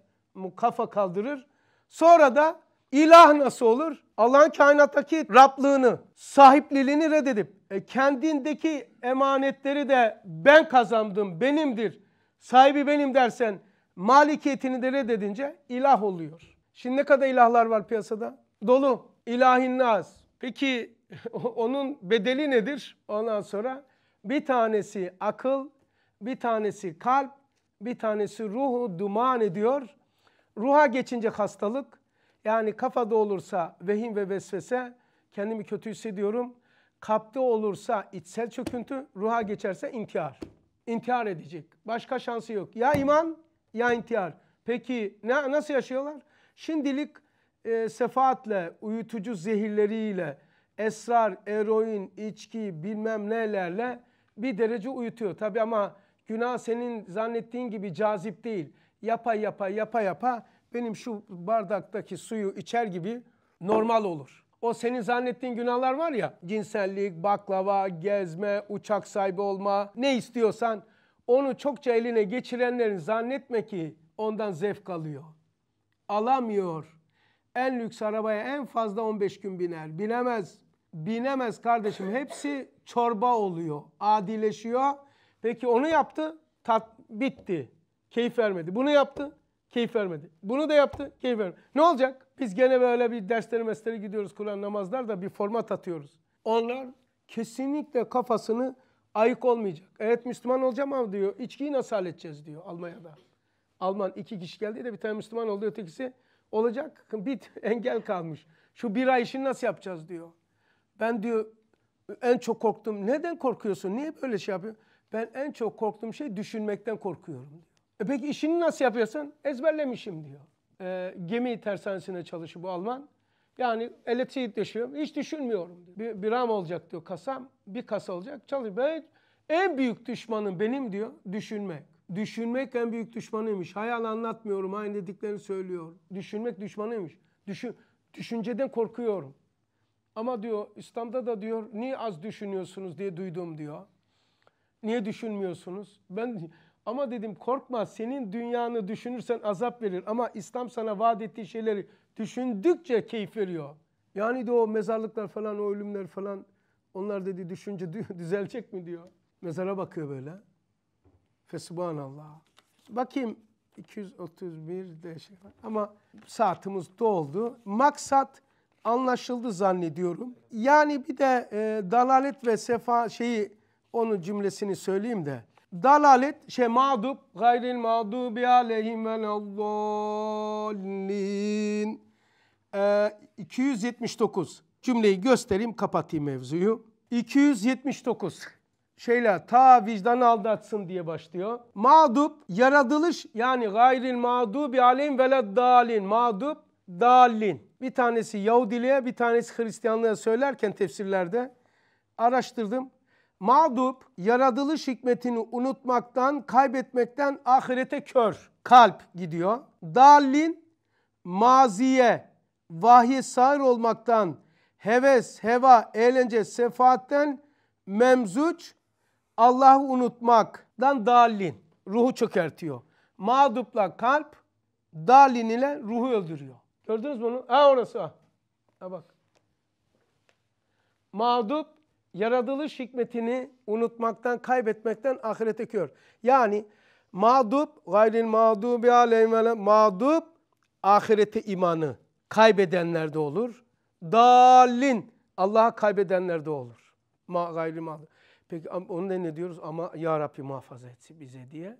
kafa kaldırır. Sonra da İlah nasıl olur? Allah'ın kainattaki Rablığını, sahipliliğini reddedip e, kendindeki emanetleri de ben kazandım, benimdir, sahibi benim dersen malikiyetini de reddedince ilah oluyor. Şimdi ne kadar ilahlar var piyasada? Dolu. İlahin naz. Peki *laughs* onun bedeli nedir? Ondan sonra bir tanesi akıl, bir tanesi kalp, bir tanesi ruhu duman ediyor. Ruha geçince hastalık, yani kafada olursa vehim ve vesvese kendimi kötü hissediyorum. Kalpte olursa içsel çöküntü, ruha geçerse intihar. İntihar edecek. Başka şansı yok. Ya iman ya intihar. Peki ne, nasıl yaşıyorlar? Şimdilik e, sefaatle, uyutucu zehirleriyle, esrar, eroin, içki bilmem nelerle bir derece uyutuyor. Tabi ama günah senin zannettiğin gibi cazip değil. Yapa yapa yapa yapa benim şu bardaktaki suyu içer gibi normal olur. O senin zannettiğin günahlar var ya, cinsellik, baklava, gezme, uçak sahibi olma, ne istiyorsan onu çokça eline geçirenlerin zannetme ki ondan zevk alıyor. Alamıyor. En lüks arabaya en fazla 15 gün biner. Binemez. Binemez kardeşim. Hepsi çorba oluyor. Adileşiyor. Peki onu yaptı. Tat bitti. Keyif vermedi. Bunu yaptı. Keyif vermedi. Bunu da yaptı. Keyif vermedi. Ne olacak? Biz gene böyle bir derslere mesleri gidiyoruz. Kur'an namazlar da bir format atıyoruz. Onlar kesinlikle kafasını ayık olmayacak. Evet Müslüman olacağım ama diyor. İçkiyi nasıl halledeceğiz diyor Almanya'da. Alman iki kişi geldi de bir tane Müslüman oldu. Ötekisi olacak. *laughs* Bir engel kalmış. Şu bir ay işini nasıl yapacağız diyor. Ben diyor en çok korktum. Neden korkuyorsun? Niye böyle şey yapıyorsun? Ben en çok korktuğum şey düşünmekten korkuyorum diyor. E peki işini nasıl yapıyorsun? Ezberlemişim diyor. E, gemi tersanesine çalışıyor bu Alman. Yani elektriği düşüyorum. Hiç düşünmüyorum diyor. Bir, bir ram olacak diyor kasam. Bir kasa olacak. Çalışıyor. Ben, en büyük düşmanım benim diyor düşünmek. Düşünmek en büyük düşmanıymış. Hayal anlatmıyorum. Aynı dediklerini söylüyor. Düşünmek düşmanıymış. Düşün, düşünceden korkuyorum. Ama diyor İslam'da da diyor niye az düşünüyorsunuz diye duydum diyor. Niye düşünmüyorsunuz? Ben ama dedim korkma senin dünyanı düşünürsen azap verir. Ama İslam sana vaat ettiği şeyleri düşündükçe keyif veriyor. Yani de o mezarlıklar falan o ölümler falan onlar dedi düşünce *laughs* düzelecek mi diyor. Mezara bakıyor böyle. Fesubhanallah. Bakayım 231 de şey var. Ama saatimiz doldu. Maksat anlaşıldı zannediyorum. Yani bir de e, dalalet ve sefa şeyi onun cümlesini söyleyeyim de dalalet şey mağdub gayril mağdubi aleyhim ve dallin. Ee, 279 cümleyi göstereyim kapatayım mevzuyu. 279 şeyle ta vicdanı aldatsın diye başlıyor. Mağdub yaratılış yani gayril mağdubi aleyhim ve dallin. Mağdub dallin. Bir tanesi Yahudiliğe bir tanesi Hristiyanlığa söylerken tefsirlerde araştırdım. Mağdup yaratılış hikmetini unutmaktan, kaybetmekten ahirete kör. Kalp gidiyor. Dalin maziye, vahye sahir olmaktan, heves, heva, eğlence, sefaatten memzuç, Allah'ı unutmaktan dalin. Ruhu çökertiyor. Mağdupla kalp, dalin ile ruhu öldürüyor. Gördünüz mü onu? Ha orası ha. Ha bak. Mağdup yaratılış hikmetini unutmaktan, kaybetmekten ahirete kör. Yani mağdub, gayril mağdubi aleyhim mağdub, ahirete imanı kaybedenlerde olur. Dalin, Allah'a kaybedenlerde olur. Ma, gayril mağdub. Peki onu ne diyoruz? Ama Ya Rabbi muhafaza etsin bize diye.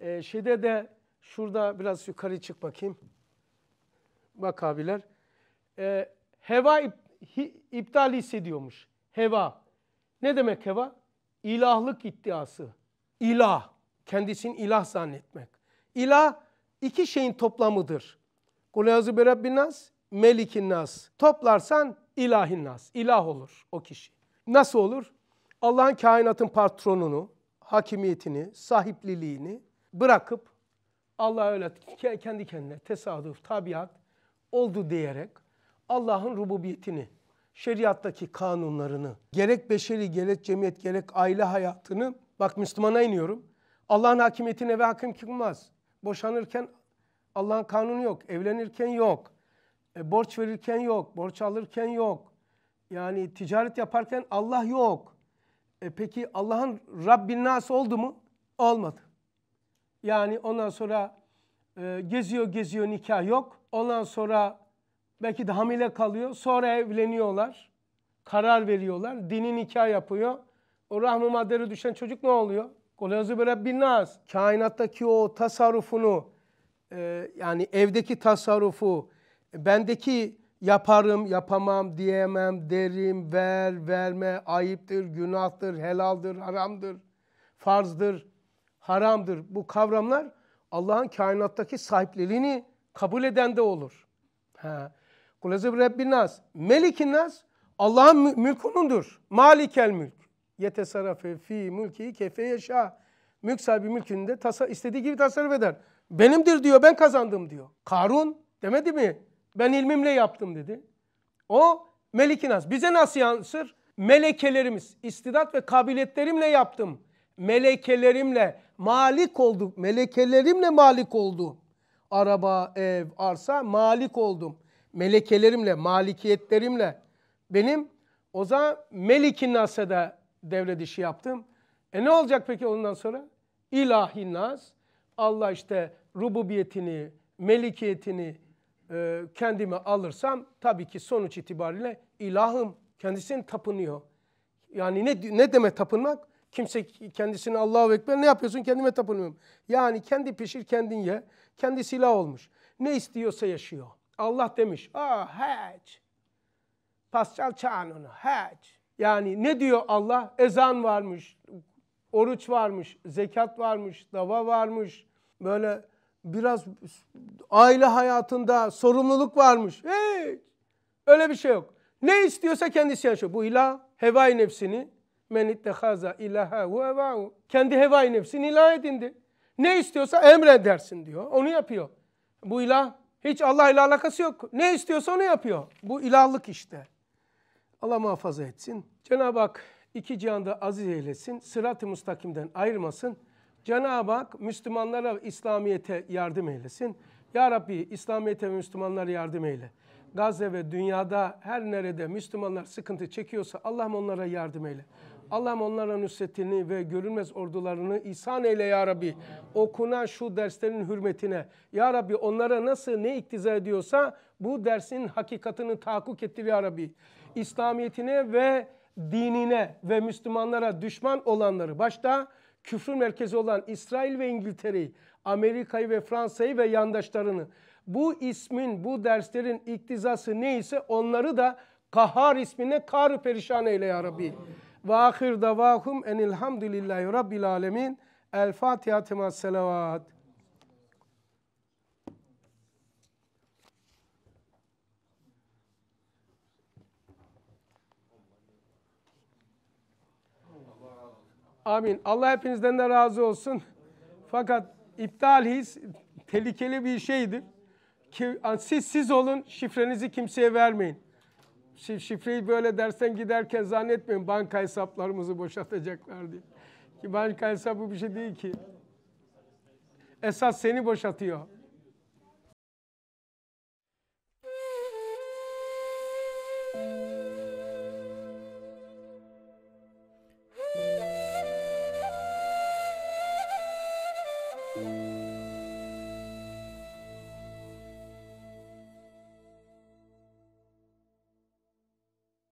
Ee, şeyde de şurada biraz yukarı çık bakayım. Bak abiler. Ee, heva ip, hi, iptal hissediyormuş. Heva. Ne demek heva? İlahlık iddiası. İlah. Kendisini ilah zannetmek. İlah iki şeyin toplamıdır. Kuleyazı bi Rabbinnas, Melikinnas. Toplarsan ilahinnas. İlah olur o kişi. Nasıl olur? Allah'ın kainatın patronunu, hakimiyetini, sahipliliğini bırakıp Allah öyle kendi kendine tesadüf, tabiat oldu diyerek Allah'ın rububiyetini şeriattaki kanunlarını, gerek beşeri, gerek cemiyet, gerek aile hayatını, bak Müslümana iniyorum. Allah'ın hakimiyetine ve hakim kim olmaz? Boşanırken Allah'ın kanunu yok. Evlenirken yok. E, borç verirken yok. Borç alırken yok. Yani ticaret yaparken Allah yok. E, peki Allah'ın Rabbin nas oldu mu? Olmadı. Yani ondan sonra e, geziyor geziyor nikah yok. Ondan sonra Belki de hamile kalıyor. Sonra evleniyorlar. Karar veriyorlar. Dini nikah yapıyor. O rahmı madere düşen çocuk ne oluyor? Kolazı böyle bir naz. Kainattaki o tasarrufunu e, yani evdeki tasarrufu bendeki yaparım, yapamam, diyemem, derim, ver, verme, ayıptır, günahtır, helaldir, haramdır, farzdır, haramdır. Bu kavramlar Allah'ın kainattaki sahipliliğini kabul eden de olur. Ha. Kulazib Rabbinas. Melikinas Allah'ın mülkünündür. Malikel mülk. Yetesarafe fi mülki kefe yaşa. Mülk sahibi mülkünde tasa, istediği gibi tasarruf eder. Benimdir diyor ben kazandım diyor. Karun demedi mi? Ben ilmimle yaptım dedi. O Melikinas. Bize nasıl yansır? Melekelerimiz, istidat ve kabiliyetlerimle yaptım. Melekelerimle malik oldum. Melekelerimle malik oldu. Araba, ev, arsa malik oldum melekelerimle, malikiyetlerimle benim o zaman Melik-i Nas'da devlet işi yaptım. E ne olacak peki ondan sonra? İlahi Nas. Allah işte rububiyetini, melikiyetini e, kendime alırsam tabii ki sonuç itibariyle ilahım kendisini tapınıyor. Yani ne, ne deme tapınmak? Kimse kendisini Allahu Ekber ne yapıyorsun kendime tapınıyorum. Yani kendi pişir kendin ye. Kendi silah olmuş. Ne istiyorsa yaşıyor. Allah demiş, ah hac. Pascal çağın hac. Yani ne diyor Allah? Ezan varmış, oruç varmış, zekat varmış, dava varmış. Böyle biraz aile hayatında sorumluluk varmış. Hiç Öyle bir şey yok. Ne istiyorsa kendisi yaşıyor. Bu ilah hevai nefsini men ittehaza ilaha, hevahu. Kendi hevai nefsini ilah edindi. Ne istiyorsa emredersin diyor. Onu yapıyor. Bu ilah hiç Allah ile alakası yok. Ne istiyorsa onu yapıyor. Bu ilahlık işte. Allah muhafaza etsin. Cenab-ı Hak iki cihanda aziz eylesin. Sırat-ı müstakimden ayırmasın. Cenab-ı Hak Müslümanlara İslamiyet'e yardım eylesin. Ya Rabbi İslamiyet'e ve Müslümanlara yardım eyle. Gazze ve dünyada her nerede Müslümanlar sıkıntı çekiyorsa Allah'ım onlara yardım eyle. Allah'ım onlara nusretini ve görünmez ordularını ihsan eyle ya Rabbi. Okunan şu derslerin hürmetine. Ya Rabbi onlara nasıl ne iktiza ediyorsa bu dersin hakikatini tahakkuk ettir ya Rabbi. İslamiyetine ve dinine ve Müslümanlara düşman olanları başta küfür merkezi olan İsrail ve İngiltere'yi, Amerika'yı ve Fransa'yı ve yandaşlarını bu ismin, bu derslerin iktizası neyse onları da Kahar ismine karı perişan eyle ya Rabbi. Amin. Ve ahir davahum enilhamdülillahi rabbil alemin. El Fatiha tema selavat. Amin. Allah hepinizden de razı olsun. Fakat iptal his tehlikeli bir şeydir. Siz siz olun, şifrenizi kimseye vermeyin şifreyi böyle dersen giderken zannetmeyin banka hesaplarımızı boşaltacaklar diye. Ki banka hesabı bir şey değil ki. Esas seni boşatıyor.